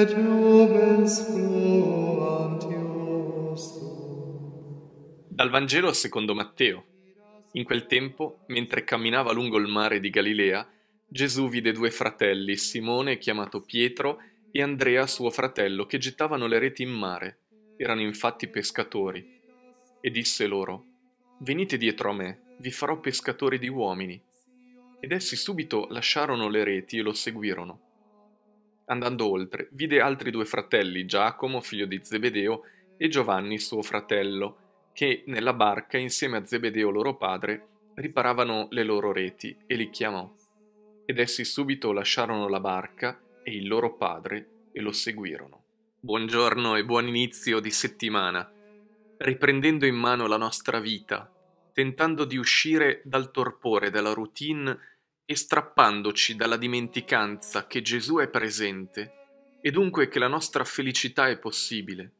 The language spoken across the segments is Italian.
et rubens antios Dal Vangelo secondo Matteo. In quel tempo, mentre camminava lungo il mare di Galilea, Gesù vide due fratelli, Simone chiamato Pietro e Andrea suo fratello, che gettavano le reti in mare. Erano infatti pescatori. E disse loro, Venite dietro a me, vi farò pescatori di uomini. Ed essi subito lasciarono le reti e lo seguirono. Andando oltre, vide altri due fratelli, Giacomo, figlio di Zebedeo, e Giovanni, suo fratello, che nella barca, insieme a Zebedeo loro padre, riparavano le loro reti, e li chiamò. Ed essi subito lasciarono la barca e il loro padre e lo seguirono. Buongiorno e buon inizio di settimana. Riprendendo in mano la nostra vita, tentando di uscire dal torpore della routine e strappandoci dalla dimenticanza che Gesù è presente e dunque che la nostra felicità è possibile.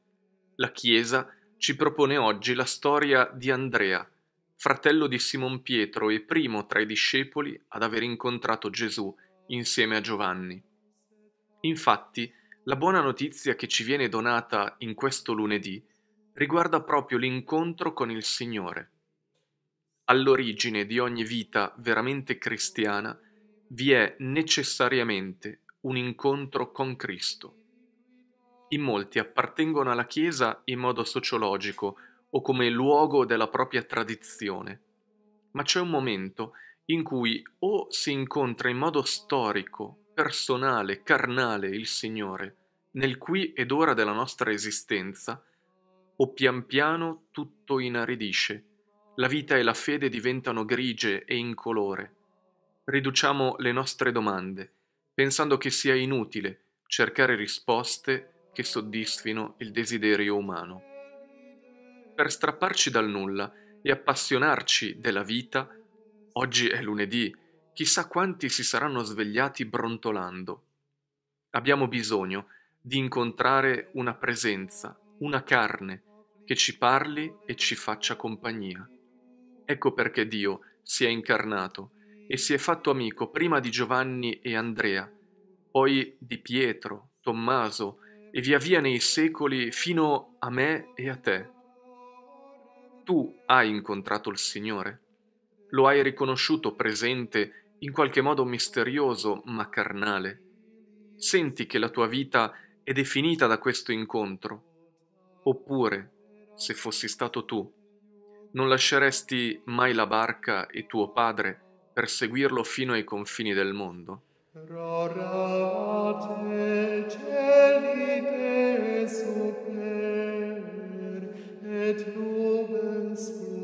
La Chiesa ci propone oggi la storia di Andrea, fratello di Simon Pietro e primo tra i discepoli ad aver incontrato Gesù insieme a Giovanni. Infatti, la buona notizia che ci viene donata in questo lunedì riguarda proprio l'incontro con il Signore all'origine di ogni vita veramente cristiana vi è necessariamente un incontro con Cristo. In molti appartengono alla Chiesa in modo sociologico o come luogo della propria tradizione, ma c'è un momento in cui o si incontra in modo storico, personale, carnale il Signore, nel qui ed ora della nostra esistenza, o pian piano tutto inaridisce la vita e la fede diventano grigie e incolore. Riduciamo le nostre domande, pensando che sia inutile cercare risposte che soddisfino il desiderio umano. Per strapparci dal nulla e appassionarci della vita, oggi è lunedì, chissà quanti si saranno svegliati brontolando. Abbiamo bisogno di incontrare una presenza, una carne, che ci parli e ci faccia compagnia. Ecco perché Dio si è incarnato e si è fatto amico prima di Giovanni e Andrea, poi di Pietro, Tommaso e via via nei secoli fino a me e a te. Tu hai incontrato il Signore, lo hai riconosciuto presente in qualche modo misterioso ma carnale. Senti che la tua vita è definita da questo incontro. Oppure, se fossi stato tu, non lasceresti mai la barca e tuo padre per seguirlo fino ai confini del mondo? Rorate celite super